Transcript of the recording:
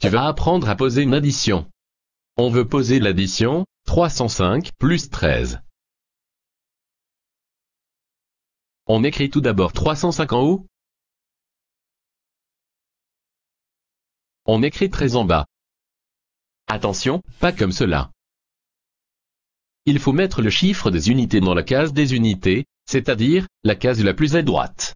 Tu vas apprendre à poser une addition. On veut poser l'addition 305 plus 13. On écrit tout d'abord 305 en haut. On écrit 13 en bas. Attention, pas comme cela. Il faut mettre le chiffre des unités dans la case des unités, c'est-à-dire la case la plus à droite.